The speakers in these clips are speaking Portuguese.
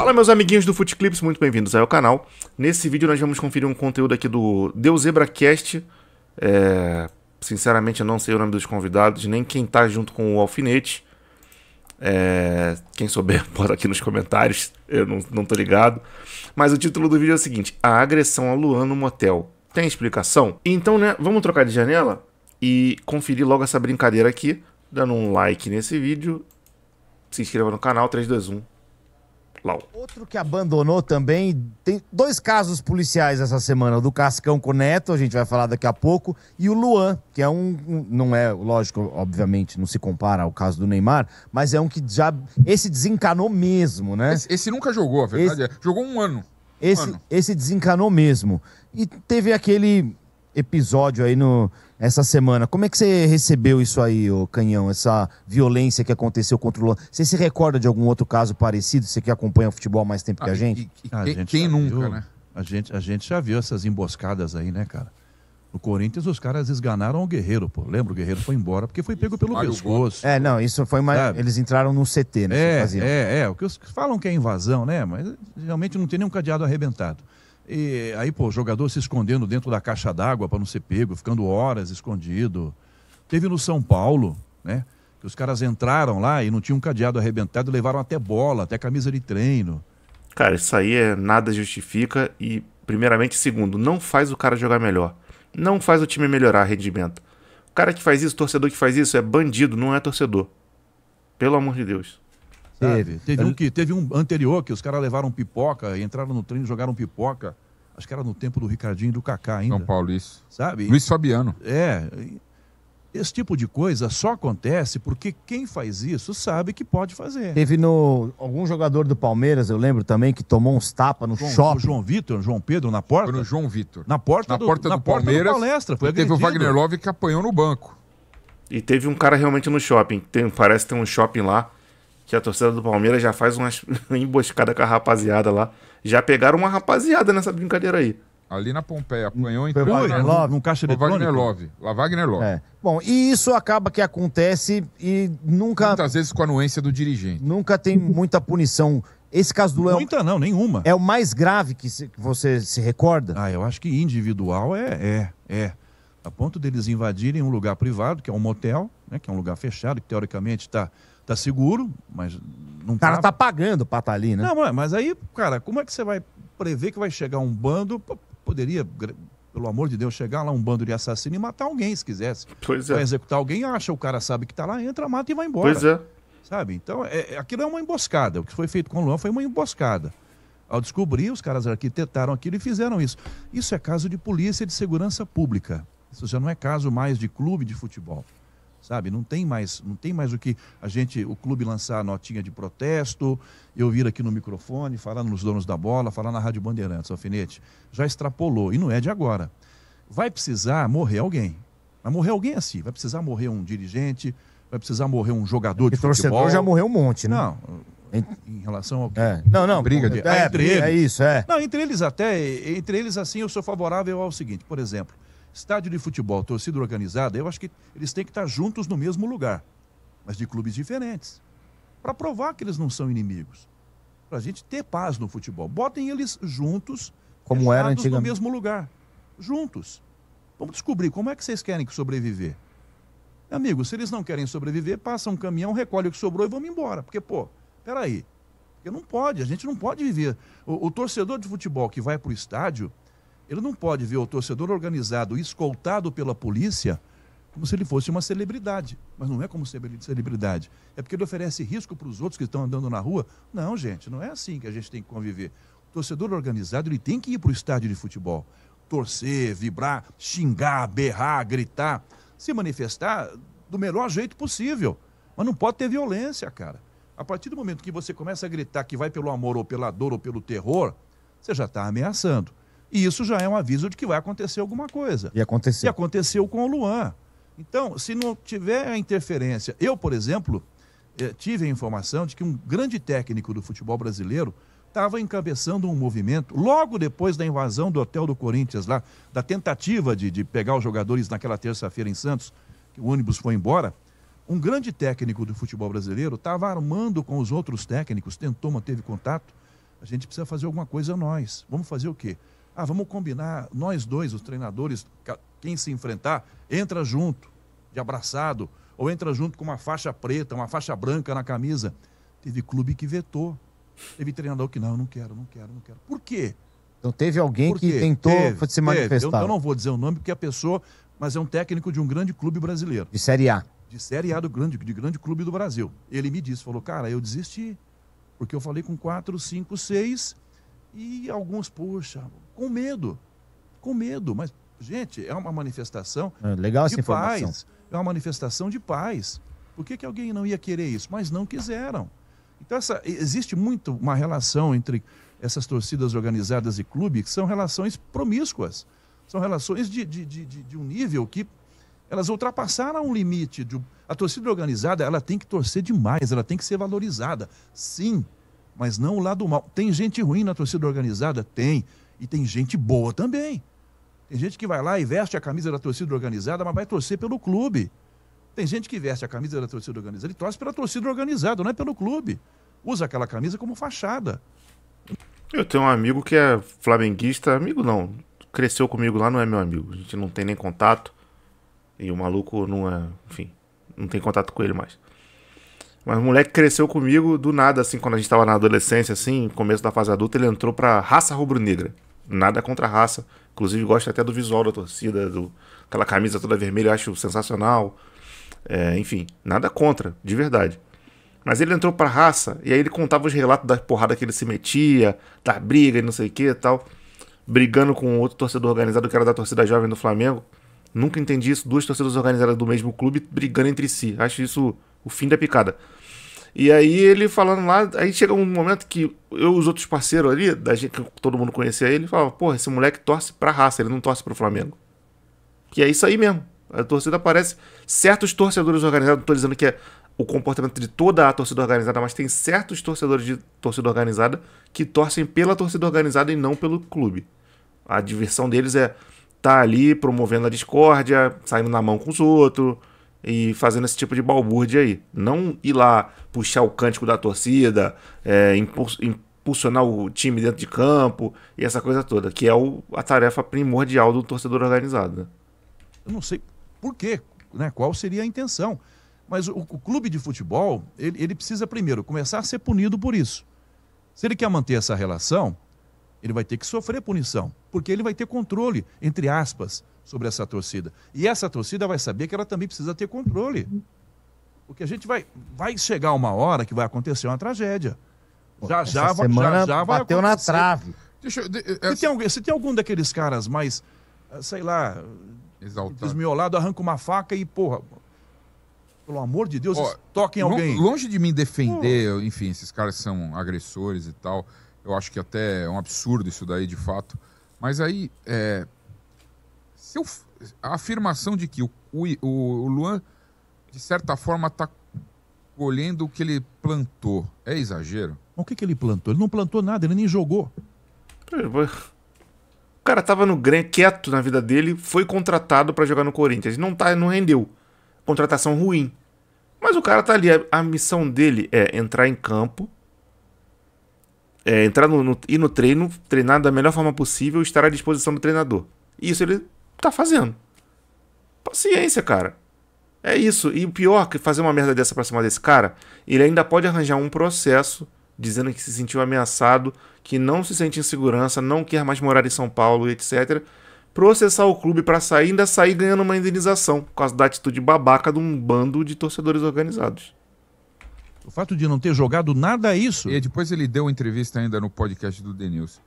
Fala meus amiguinhos do Footclips, Clips, muito bem-vindos ao canal. Nesse vídeo nós vamos conferir um conteúdo aqui do Deus ZebraCast. É... Sinceramente eu não sei o nome dos convidados, nem quem tá junto com o Alfinete. É... Quem souber, bota aqui nos comentários, eu não, não tô ligado. Mas o título do vídeo é o seguinte, A agressão a Luan no motel. Tem explicação? Então, né, vamos trocar de janela e conferir logo essa brincadeira aqui, dando um like nesse vídeo. Se inscreva no canal, 321, Lau. Outro que abandonou também, tem dois casos policiais essa semana, o do Cascão com o Neto, a gente vai falar daqui a pouco, e o Luan, que é um, um, não é, lógico, obviamente, não se compara ao caso do Neymar, mas é um que já, esse desencanou mesmo, né? Esse, esse nunca jogou, a verdade esse, é, jogou um ano. Esse, um ano. esse desencanou mesmo. E teve aquele episódio aí no, essa semana. Como é que você recebeu isso aí, o Canhão? Essa violência que aconteceu contra o Luan? Você se recorda de algum outro caso parecido? Você que acompanha o futebol há mais tempo ah, que a ah, gente? E, e, ah, quem, gente quem nunca, viu, né? A gente, a gente já viu essas emboscadas aí, né, cara? No Corinthians, os caras esganaram o Guerreiro, pô. Lembra? O Guerreiro foi embora porque foi pego pelo Valeu, pescoço. É, não, isso foi mais. Sabe? Eles entraram no CT, né? É, é, é. O que os falam que é invasão, né? Mas realmente não tem nenhum cadeado arrebentado. E aí, pô, jogador se escondendo dentro da caixa d'água para não ser pego, ficando horas escondido. Teve no São Paulo, né? Que os caras entraram lá e não tinham um cadeado arrebentado, levaram até bola, até camisa de treino. Cara, isso aí é nada justifica e, primeiramente, segundo, não faz o cara jogar melhor. Não faz o time melhorar rendimento. O cara que faz isso, torcedor que faz isso, é bandido, não é torcedor. Pelo amor de Deus. Teve. Teve, um que, teve um anterior que os caras levaram pipoca, entraram no trem, jogaram pipoca. Acho que era no tempo do Ricardinho e do Kaká ainda. São Paulo, isso. Sabe? Luiz Fabiano. É. Esse tipo de coisa só acontece porque quem faz isso sabe que pode fazer. Teve no algum jogador do Palmeiras, eu lembro também, que tomou uns tapas no João, shopping. O João Vitor, João Pedro na porta? Foi no João Vitor. Na porta na do, porta do, na porta Palmeiras. do palestra, foi teve o Wagner Love que apanhou no banco. E teve um cara realmente no shopping. Tem, parece que tem um shopping lá que a torcida do Palmeiras já faz uma emboscada com a rapaziada lá. Já pegaram uma rapaziada nessa brincadeira aí. Ali na Pompeia, apanhou em Wagner né? Love, num caixa de Wagner Love. Lá Wagner Love. É. Bom, e isso acaba que acontece e nunca. Muitas vezes com a anuência do dirigente. Nunca tem muita punição. Esse caso do Léo. Muita não, nenhuma. É o mais grave que, que você se recorda? Ah, eu acho que individual é, é, é. A ponto deles invadirem um lugar privado, que é um motel, né, que é um lugar fechado, que teoricamente está tá seguro, mas não O cara tá, tá pagando pra estar tá ali, né? Não, mas aí, cara, como é que você vai prever que vai chegar um bando? Poderia, pelo amor de Deus, chegar lá um bando de assassino e matar alguém, se quisesse. Pois é. Vai executar alguém, acha, o cara sabe que tá lá, entra, mata e vai embora. Pois é. Sabe? Então, é, é, aquilo é uma emboscada. O que foi feito com o Luan foi uma emboscada. Ao descobrir, os caras arquitetaram aquilo e fizeram isso. Isso é caso de polícia e de segurança pública. Isso já não é caso mais de clube de futebol sabe? Não tem mais, não tem mais o que a gente, o clube lançar a notinha de protesto, eu vir aqui no microfone, falar nos donos da bola, falar na Rádio Bandeirantes, alfinete, já extrapolou e não é de agora. Vai precisar morrer alguém. Vai morrer alguém é assim, vai precisar morrer um dirigente, vai precisar morrer um jogador é de torcedor futebol. já morreu um monte, né? Não, em relação ao que... É. Não, não, briga de... é, é entre é, eles. É isso, é. Não, entre eles até, entre eles assim, eu sou favorável ao seguinte, por exemplo, Estádio de futebol, torcida organizada, eu acho que eles têm que estar juntos no mesmo lugar, mas de clubes diferentes, para provar que eles não são inimigos, para a gente ter paz no futebol. Botem eles juntos, como era antigamente. no mesmo lugar, juntos. Vamos descobrir como é que vocês querem que sobreviver. Amigo, se eles não querem sobreviver, passa um caminhão, recolhe o que sobrou e vamos embora. Porque, pô, peraí. Porque não pode, a gente não pode viver. O, o torcedor de futebol que vai para o estádio, ele não pode ver o torcedor organizado escoltado pela polícia como se ele fosse uma celebridade. Mas não é como celebridade. É porque ele oferece risco para os outros que estão andando na rua. Não, gente, não é assim que a gente tem que conviver. O torcedor organizado ele tem que ir para o estádio de futebol. Torcer, vibrar, xingar, berrar, gritar, se manifestar do melhor jeito possível. Mas não pode ter violência, cara. A partir do momento que você começa a gritar que vai pelo amor ou pela dor ou pelo terror, você já está ameaçando. E isso já é um aviso de que vai acontecer alguma coisa. E aconteceu. E aconteceu com o Luan. Então, se não tiver a interferência. Eu, por exemplo, eh, tive a informação de que um grande técnico do futebol brasileiro estava encabeçando um movimento, logo depois da invasão do hotel do Corinthians lá, da tentativa de, de pegar os jogadores naquela terça-feira em Santos, que o ônibus foi embora. Um grande técnico do futebol brasileiro estava armando com os outros técnicos, tentou, manteve contato. A gente precisa fazer alguma coisa nós. Vamos fazer o quê? Ah, vamos combinar, nós dois, os treinadores, quem se enfrentar, entra junto, de abraçado, ou entra junto com uma faixa preta, uma faixa branca na camisa. Teve clube que vetou. Teve treinador que não, não quero, não quero, não quero. Por quê? Então teve alguém que tentou teve, se manifestar. Eu, eu, não vou dizer o nome porque a pessoa, mas é um técnico de um grande clube brasileiro. De Série A. De Série A do grande, de grande clube do Brasil. Ele me disse, falou, cara, eu desisti porque eu falei com quatro, cinco, seis e alguns, poxa, com medo. Com medo. Mas, gente, é uma manifestação é, legal de paz. É uma manifestação de paz. Por que, que alguém não ia querer isso? Mas não quiseram. Então, essa, existe muito uma relação entre essas torcidas organizadas e clube, que são relações promíscuas. São relações de, de, de, de um nível que elas ultrapassaram um limite. De, a torcida organizada ela tem que torcer demais, ela tem que ser valorizada. Sim, mas não o lado mal. Tem gente ruim na torcida organizada? Tem. E tem gente boa também. Tem gente que vai lá e veste a camisa da torcida organizada, mas vai torcer pelo clube. Tem gente que veste a camisa da torcida organizada e torce pela torcida organizada, não é pelo clube. Usa aquela camisa como fachada. Eu tenho um amigo que é flamenguista, amigo não, cresceu comigo lá, não é meu amigo. A gente não tem nem contato. E o maluco não é, enfim, não tem contato com ele mais. Mas o moleque cresceu comigo do nada, assim, quando a gente tava na adolescência, assim, começo da fase adulta, ele entrou pra raça rubro-negra. Nada contra a raça. Inclusive, gosto até do visual da torcida, do, aquela camisa toda vermelha, eu acho sensacional. É, enfim, nada contra, de verdade. Mas ele entrou pra raça e aí ele contava os relatos da porrada que ele se metia, da briga e não sei o que e tal. Brigando com outro torcedor organizado que era da torcida jovem do Flamengo. Nunca entendi isso, duas torcidas organizadas do mesmo clube brigando entre si. Acho isso o fim da picada. E aí ele falando lá, aí chega um momento que eu e os outros parceiros ali, da gente que todo mundo conhecia ele, falava, porra, esse moleque torce pra raça, ele não torce pro Flamengo. Que é isso aí mesmo. A torcida aparece. Certos torcedores organizados, não tô dizendo que é o comportamento de toda a torcida organizada, mas tem certos torcedores de torcida organizada que torcem pela torcida organizada e não pelo clube. A diversão deles é estar tá ali promovendo a discórdia, saindo na mão com os outros e fazendo esse tipo de balbúrdia aí. Não ir lá puxar o cântico da torcida, é, impulsionar o time dentro de campo e essa coisa toda, que é o, a tarefa primordial do torcedor organizado. Né? Eu não sei por quê, né? qual seria a intenção. Mas o, o clube de futebol, ele, ele precisa primeiro começar a ser punido por isso. Se ele quer manter essa relação, ele vai ter que sofrer punição, porque ele vai ter controle, entre aspas, sobre essa torcida. E essa torcida vai saber que ela também precisa ter controle. Porque a gente vai, vai chegar uma hora que vai acontecer uma tragédia. Já, essa já, semana já, já vai bateu acontecer. na trave. Deixa, de, essa... se, é, é tem algum, se tem algum daqueles caras mais, ah, sei lá, Exaltado. desmiolado, arranca uma faca e, porra, pelo amor de Deus, toquem alguém. Longe de mim defender, enfim, esses caras são agressores e tal. Eu acho que até é um absurdo isso daí, de fato. Mas aí, é, se eu, a afirmação de que o, o, o Luan, de certa forma, está colhendo o que ele plantou, é exagero? O que, que ele plantou? Ele não plantou nada, ele nem jogou. É, o cara tava no Grêmio quieto na vida dele, foi contratado para jogar no Corinthians. Não, tá, não rendeu. Contratação ruim. Mas o cara tá ali, a, a missão dele é entrar em campo, é, entrar no, no, ir no treino, treinar da melhor forma possível, estar à disposição do treinador. E isso ele tá fazendo. Paciência, cara. É isso. E o pior que fazer uma merda dessa pra cima desse cara, ele ainda pode arranjar um processo dizendo que se sentiu ameaçado, que não se sente em segurança, não quer mais morar em São Paulo, etc. Processar o clube para sair, ainda sair ganhando uma indenização por causa da atitude babaca de um bando de torcedores organizados. O fato de não ter jogado nada é isso. E depois ele deu entrevista ainda no podcast do Denilson.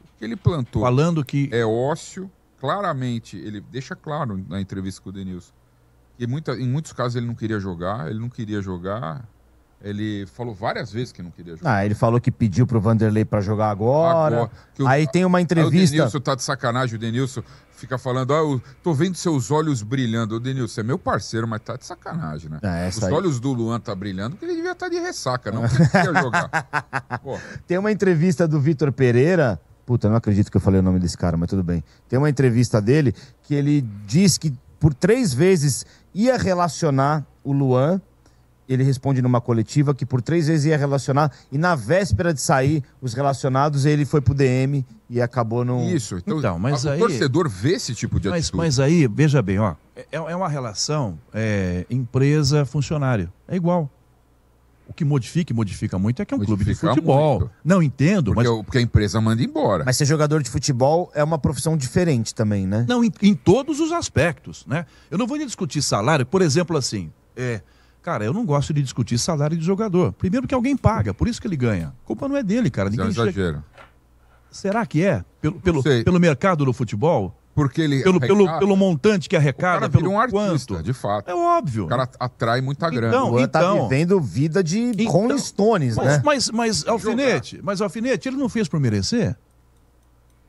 O que ele plantou Falando que... é ócio, claramente, ele deixa claro na entrevista com o Denilson. que muita, em muitos casos ele não queria jogar, ele não queria jogar, ele falou várias vezes que não queria jogar. Ah, ele falou que pediu pro Vanderlei para jogar agora. agora o, aí tem uma entrevista. o Denilson tá de sacanagem, o Denilson fica falando, ah, eu tô vendo seus olhos brilhando. O Denilson é meu parceiro, mas tá de sacanagem, né? É, Os aí. olhos do Luan tá brilhando porque ele devia estar tá de ressaca, não ele queria jogar. tem uma entrevista do Vitor Pereira. Puta, não acredito que eu falei o nome desse cara, mas tudo bem. Tem uma entrevista dele que ele diz que por três vezes ia relacionar o Luan ele responde numa coletiva que por três vezes ia relacionar e na véspera de sair os relacionados ele foi pro DM e acabou não isso então, então mas o torcedor vê esse tipo de mas, atitude mas aí veja bem ó é, é, é uma relação é, empresa funcionário é igual o que modifica e modifica muito é que é um modifica clube de futebol. Muito. Não entendo, porque, mas. Porque a empresa manda embora. Mas ser jogador de futebol é uma profissão diferente também, né? Não, em, em todos os aspectos, né? Eu não vou nem discutir salário, por exemplo, assim. É, Cara, eu não gosto de discutir salário de jogador. Primeiro que alguém paga, por isso que ele ganha. A culpa não é dele, cara. Ninguém é um exagero. Chega... Será que é? Pelo, pelo, pelo mercado do futebol? Porque ele pelo, arrecada, pelo, pelo montante que arrecada, pelo um artista, quanto. de fato. É óbvio. O cara atrai muita grana. Então, o tá então, tá vivendo vida de então, Rolling Stones, mas, né? Mas, mas, mas Alfinete, mas Alfinete, ele não fez por merecer?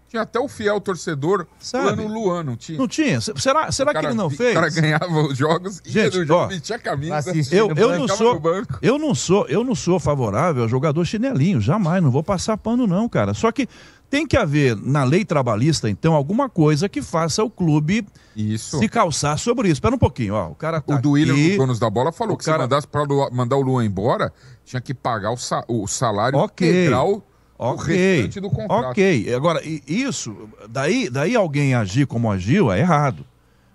Tinha até o fiel torcedor Sabe? no Luan, não tinha? Não tinha. Será, será cara, que ele não fez? O cara ganhava os jogos, Gente, ia no metia camisa. eu, eu, não sou, eu não sou, eu não sou favorável a jogador chinelinho, jamais, não vou passar pano não, cara. Só que tem que haver na lei trabalhista, então, alguma coisa que faça o clube isso. se calçar sobre isso. Espera um pouquinho, ó. O cara tá O Duílio William, aqui, donos da bola, falou que cara... se mandasse para mandar o Luan embora, tinha que pagar o, sa o salário okay. integral Ok. do contrato. Ok. Agora, isso, daí, daí alguém agir como agiu é errado.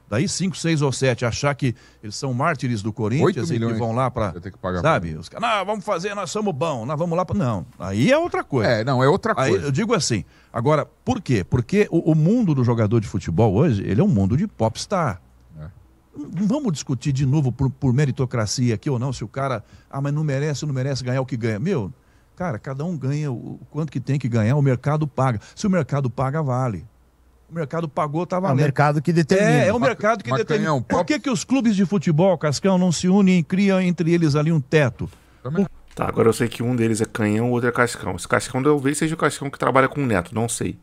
Daí 5, 6 ou 7, achar que eles são mártires do Corinthians e que vão lá para. Sabe? Os caras, vamos fazer, nós somos bons, nós vamos lá para. Não, aí é outra coisa. É, não, é outra coisa. Aí, eu digo assim. Agora, por quê? Porque o, o, mundo do jogador de futebol hoje, ele é um mundo de popstar. É. vamos discutir de novo por, por meritocracia aqui ou não, se o cara, ah, mas não merece, não merece ganhar o que ganha. Meu, Cara, cada um ganha o quanto que tem que ganhar, o mercado paga. Se o mercado paga, vale. O mercado pagou, estava tá valendo. É o mercado que determina. É, é o mercado que Macanhão, determina. Pop... Por que, que os clubes de futebol, Cascão, não se unem e criam entre eles ali um teto? Tá, agora eu sei que um deles é canhão, o outro é cascão. Esse cascão talvez seja o cascão que trabalha com o neto, não sei.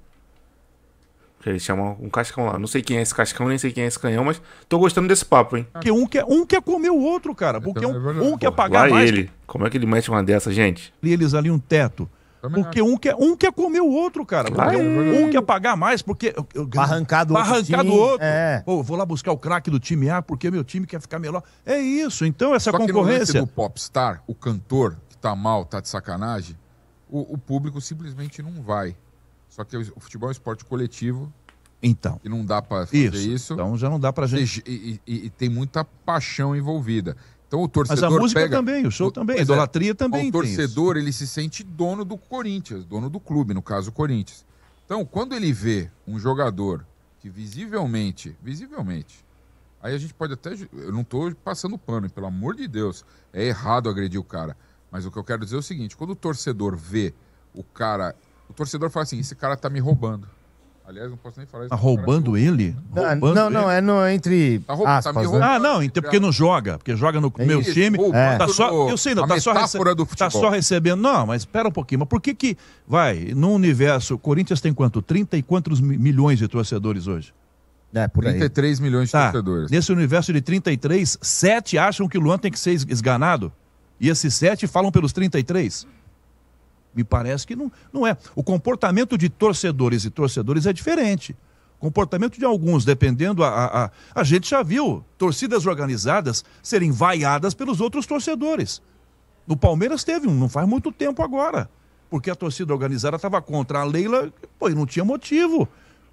Eles chamam um cascão lá. Não sei quem é esse cascão, nem sei quem é esse canhão, mas tô gostando desse papo, hein? Que um, quer, um quer comer o outro, cara. Porque um, um quer pagar lá mais. ele. Como é que ele mete uma dessa, gente? E eles ali um teto. Porque um quer, um quer comer o outro, cara. Porque é um, um quer pagar mais, porque. Eu, barrancado o outro. É. Pô, vou lá buscar o craque do time A, porque meu time quer ficar melhor. É isso. Então, essa Só concorrência. Que no do popstar, o cantor, que tá mal, tá de sacanagem, o, o público simplesmente não vai. Só que o futebol é um esporte coletivo. Então. E não dá para fazer isso. isso. Então já não dá pra gente. E, e, e, tem muita paixão envolvida. Então o torcedor. Mas a música pega... também, o show o... também, a é. idolatria é, também. O torcedor, ele se sente dono do Corinthians, dono do clube, no caso o Corinthians. Então, quando ele vê um jogador que visivelmente, visivelmente, aí a gente pode até. Eu não estou passando pano, pelo amor de Deus, é errado agredir o cara. Mas o que eu quero dizer é o seguinte: quando o torcedor vê o cara o torcedor fala assim: esse cara tá me roubando. Aliás, não posso nem falar isso. Tá roubando é ele? Não, roubando não, não, ele. é no, entre. Tá roubando, tá aspas, tá né? Ah, não, então, porque não joga. Porque joga no é meu isso, time. Tá é. Tá só, eu sei, não, tá só, rece... tá só recebendo. Não, mas espera um pouquinho. Mas por que que. Vai, no universo. Corinthians tem quanto? 30 e quantos milhões de torcedores hoje? É, por 33 aí. milhões de tá. torcedores. Nesse universo de 33, 7 acham que o Luan tem que ser esganado? E esses 7 falam pelos 33? Me parece que não, não é. O comportamento de torcedores e torcedores é diferente. O comportamento de alguns, dependendo a, a, a gente já viu torcidas organizadas serem vaiadas pelos outros torcedores. No Palmeiras teve um, não faz muito tempo agora, porque a torcida organizada estava contra a Leila, pô, e não tinha motivo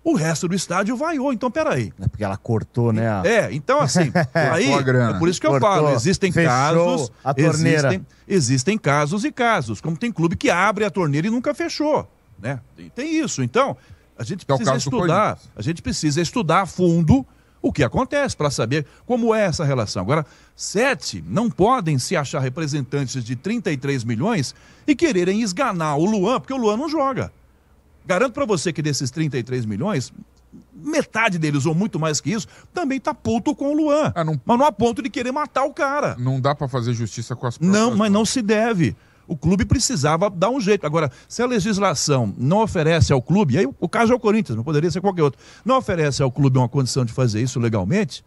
o resto do estádio vaiou. Então, peraí. É porque ela cortou, né? A... É, então assim, aí, é por isso que eu falo, existem casos, a torneira. Existem, existem casos e casos, como tem clube que abre a torneira e nunca fechou, né? Tem, tem isso. Então, a gente é precisa é estudar, a gente precisa estudar a fundo o que acontece para saber como é essa relação. Agora, sete não podem se achar representantes de 33 milhões e quererem esganar o Luan, porque o Luan não joga. Garanto para você que desses 33 milhões, metade deles, ou muito mais que isso, também tá puto com o Luan. Ah, não... Mas não a ponto de querer matar o cara. Não dá para fazer justiça com as próprias Não, mas não se deve. O clube precisava dar um jeito. Agora, se a legislação não oferece ao clube, aí o caso é o Corinthians, não poderia ser qualquer outro, não oferece ao clube uma condição de fazer isso legalmente,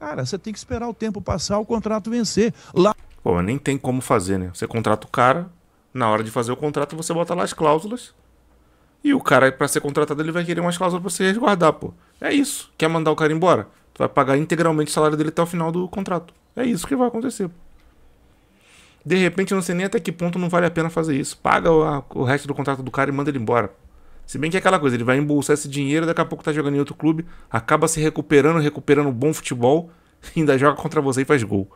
cara, você tem que esperar o tempo passar, o contrato vencer. Lá... Pô, nem tem como fazer, né? Você contrata o cara, na hora de fazer o contrato você bota lá as cláusulas, e o cara, para ser contratado, ele vai querer umas cláusulas pra se resguardar, pô. É isso. Quer mandar o cara embora? Tu vai pagar integralmente o salário dele até o final do contrato. É isso que vai acontecer. Pô. De repente, eu não sei nem até que ponto não vale a pena fazer isso. Paga o, a, o resto do contrato do cara e manda ele embora. Se bem que é aquela coisa, ele vai embolsar esse dinheiro, daqui a pouco tá jogando em outro clube, acaba se recuperando, recuperando bom futebol, ainda joga contra você e faz gol.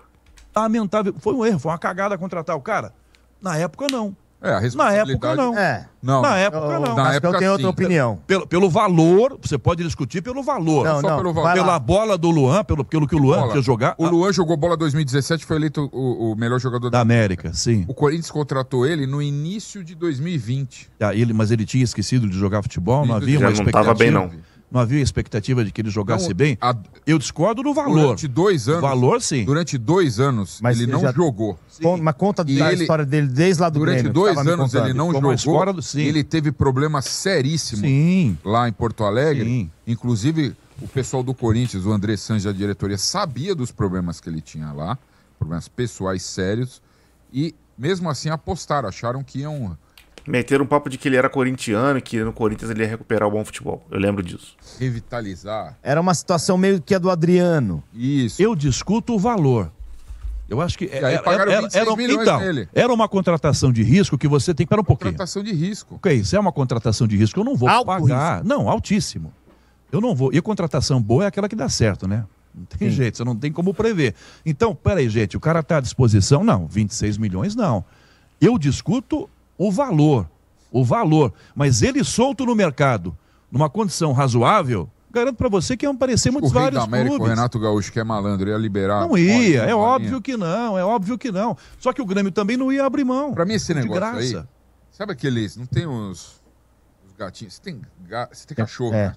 Lamentável. Foi um erro, foi uma cagada contratar o cara. Na época, não. É, a responsabilidade... Na época, não. É. Não, na época, não. Na Mas época, eu tenho sim. outra opinião. Pelo, pelo valor, você pode discutir pelo valor. Não, não. Pelo valor. Pela bola do Luan, pelo, pelo que o Luan fez jogar. O Luan jogou bola 2017, foi eleito o, o melhor jogador da, da América. América. sim. O Corinthians contratou ele no início de 2020. Ah, ele, mas ele tinha esquecido de jogar futebol, não havia uma não expectativa. Não estava bem, não não havia expectativa de que ele jogasse não, bem. A... Eu discordo do valor. Durante dois anos. Valor, sim. Durante dois anos, mas ele, ele não já... jogou. Con, mas conta da ele... história dele desde lá do Durante Grêmio, dois anos ele não Como jogou. sim. Ele teve problema seríssimo sim. lá em Porto Alegre. Sim. Inclusive, o pessoal do Corinthians, o André Sanz, da diretoria, sabia dos problemas que ele tinha lá. Problemas pessoais sérios. E mesmo assim apostaram, acharam que iam meteram um papo de que ele era corintiano e que no Corinthians ele ia recuperar o bom futebol. Eu lembro disso. Revitalizar. Era uma situação meio que a do Adriano. Isso. Eu discuto o valor. Eu acho que era, era, era, então, era, uma contratação de risco que você tem. Pera um pouquinho. Contratação de risco. Ok, isso é uma contratação de risco. Eu não vou Alto pagar. Risco. Não, altíssimo. Eu não vou. E a contratação boa é aquela que dá certo, né? Não tem Sim. jeito, você não tem como prever. Então, peraí, gente, o cara está à disposição? Não, 26 milhões não. Eu discuto o valor, o valor. Mas ele solto no mercado, numa condição razoável, garanto para você que iam aparecer muitos o Rei vários da América, clubes. O Renato Gaúcho, que é malandro, ia liberar. Não ia, é óbvio que não, é óbvio que não. Só que o Grêmio também não ia abrir mão. Para mim esse negócio de graça. Aí, sabe aqueles, não tem uns, uns gatinhos, você tem, ga, você tem é, cachorro, é. né?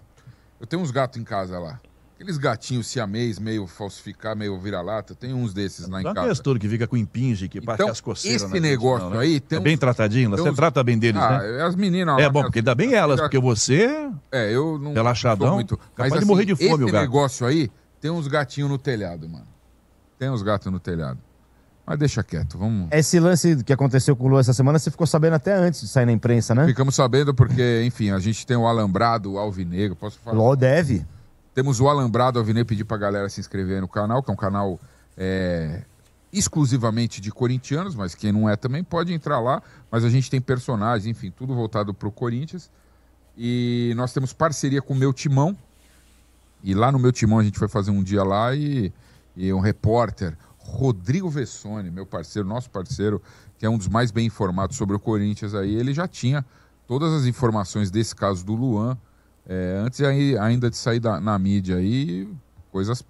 Eu tenho uns gatos em casa lá. Aqueles gatinhos siamês, meio falsificar, meio vira-lata, tem uns desses lá em casa. Não é castor que fica com impinge, que então, as coceiras. Esse negócio né? aí... Tá tem é uns, bem tratadinho, você uns... trata bem deles, ah, né? É, as meninas é lá... É bom, porque dá bem elas, porque você... É, eu não... Relaxadão, muito. capaz mas, de morrer de assim, fome o gato. Esse negócio aí, tem uns gatinhos no telhado, mano. Tem uns gatos no telhado. Mas deixa quieto, vamos. Esse lance que aconteceu com o Lu essa semana, você ficou sabendo até antes de sair na imprensa, né? Ficamos sabendo porque, enfim, a gente tem o alambrado o alvinegro, posso falar? Ló deve. Temos o Alambrado Avenê pedir pra galera se inscrever no canal, que é um canal é, exclusivamente de corintianos, mas quem não é também pode entrar lá. Mas a gente tem personagens, enfim, tudo voltado pro Corinthians. E nós temos parceria com o Meu Timão. E lá no Meu Timão a gente foi fazer um dia lá e, e um repórter, Rodrigo Vessone, meu parceiro, nosso parceiro, que é um dos mais bem informados sobre o Corinthians aí, ele já tinha todas as informações desse caso do Luan é, antes aí, ainda de sair da, na mídia aí, coisas.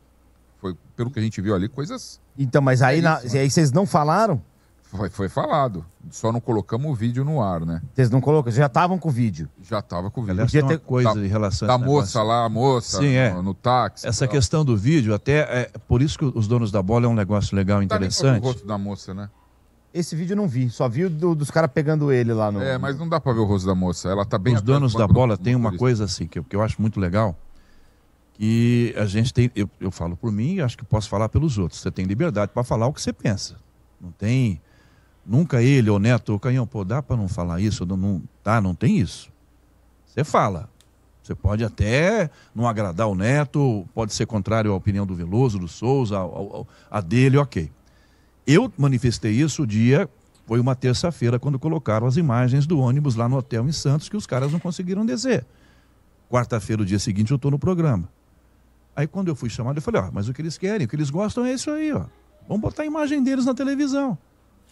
Foi, pelo que a gente viu ali, coisas. Então, mas aí, na, aí vocês não falaram? Foi, foi, falado. Só não colocamos o vídeo no ar, né? Vocês não colocam? Já estavam com o vídeo? Já estava com o vídeo. Podia ter coisa da, tá em relação da moça lá, a moça Sim, é. no, no táxi. Essa questão do vídeo, até é por isso que os donos da bola é um negócio legal, tá interessante. Tá o rosto da moça, né? Esse vídeo eu não vi, só vi do, dos caras pegando ele lá no. É, mas não dá pra ver o rosto da moça. Ela tá bem. Os donos da bola tem uma coisa assim que eu, que eu acho muito legal. Que a gente tem. Eu, eu falo por mim e acho que posso falar pelos outros. Você tem liberdade para falar o que você pensa. Não tem. Nunca ele, ou Neto, ou Canhão, pô, dá pra não falar isso? Não, não, tá, não tem isso. Você fala. Você pode até não agradar o Neto, pode ser contrário à opinião do Veloso, do Souza, ao, ao, a dele, ok. Eu manifestei isso o dia, foi uma terça-feira, quando colocaram as imagens do ônibus lá no hotel em Santos, que os caras não conseguiram descer. Quarta-feira, o dia seguinte, eu estou no programa. Aí quando eu fui chamado, eu falei, ó, mas o que eles querem, o que eles gostam é isso aí, ó. Vamos botar a imagem deles na televisão,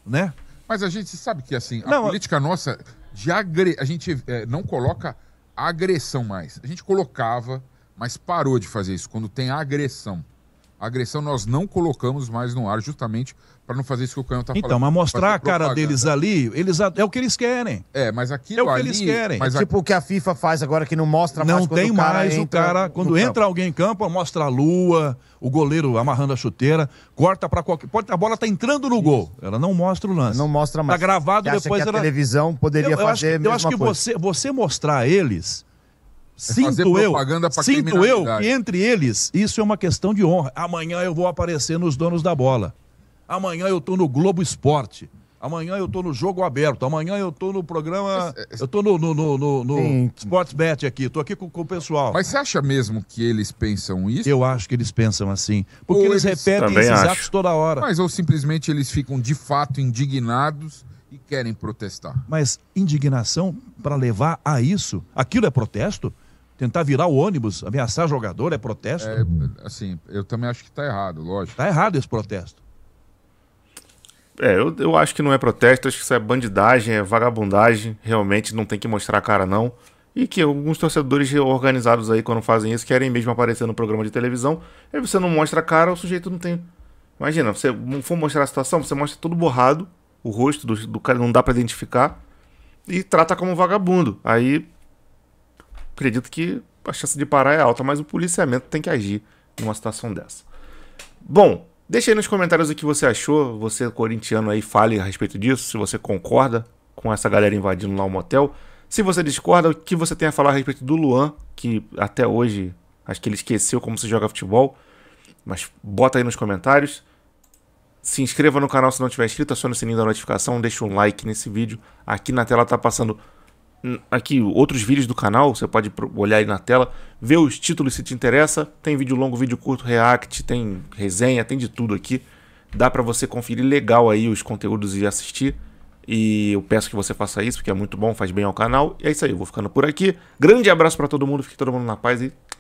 né? Mas a gente sabe que, assim, a não, política a... nossa, de agre... a gente é, não coloca agressão mais. A gente colocava, mas parou de fazer isso, quando tem agressão. A agressão nós não colocamos mais no ar, justamente para não fazer isso que o Canhão está então, falando. Então, mas mostrar a cara deles ali, eles é o que eles querem. É, mas aquilo É o ali, que eles querem. Mas é tipo o que a FIFA faz agora, que não mostra não mais Não tem mais o cara... Quando entra campo. alguém em campo, mostra a lua, o goleiro amarrando a chuteira, corta para qualquer... Pode, a bola está entrando no isso. gol. Ela não mostra o lance. Não mostra tá mais. Está gravado, depois... Que a ela... televisão poderia eu, eu fazer acho, Eu acho que coisa. Você, você mostrar a eles sinto eu, sinto eu que entre eles isso é uma questão de honra. Amanhã eu vou aparecer nos donos da bola. Amanhã eu estou no Globo Esporte. Amanhã eu estou no Jogo Aberto. Amanhã eu estou no programa. Eu estou no, no, no, no, no Sportsbet aqui. Estou aqui com, com, o pessoal. Mas você acha mesmo que eles pensam isso? Eu acho que eles pensam assim. Porque eles, eles, repetem esses acho. atos toda hora. Mas ou simplesmente eles ficam de fato indignados e querem protestar. Mas indignação para levar a isso? Aquilo é protesto? tentar virar o ônibus, ameaçar jogador, é protesto? É, assim, eu também acho que está errado, lógico. Está errado esse protesto. É, eu, eu acho que não é protesto, acho que isso é bandidagem, é vagabundagem, realmente não tem que mostrar a cara não. E que alguns torcedores organizados aí, quando fazem isso, querem mesmo aparecer no programa de televisão. Aí você não mostra a cara, o sujeito não tem. Imagina, você não for mostrar a situação, você mostra tudo borrado, o rosto do, do cara não dá para identificar, e trata como vagabundo. Aí acredito que a chance de parar é alta, mas o policiamento tem que agir numa situação dessa. Bom, deixa aí nos comentários o que você achou, você corintiano aí fale a respeito disso, se você concorda com essa galera invadindo lá o um motel. Se você discorda, o que você tem a falar a respeito do Luan, que até hoje acho que ele esqueceu como se joga futebol, mas bota aí nos comentários. Se inscreva no canal se não tiver inscrito, acione o sininho da notificação, deixa um like nesse vídeo. Aqui na tela tá passando aqui outros vídeos do canal, você pode olhar aí na tela, ver os títulos se te interessa. Tem vídeo longo, vídeo curto, react, tem resenha, tem de tudo aqui. Dá para você conferir legal aí os conteúdos e assistir. E eu peço que você faça isso, porque é muito bom, faz bem ao canal. E é isso aí, eu vou ficando por aqui. Grande abraço para todo mundo, fique todo mundo na paz e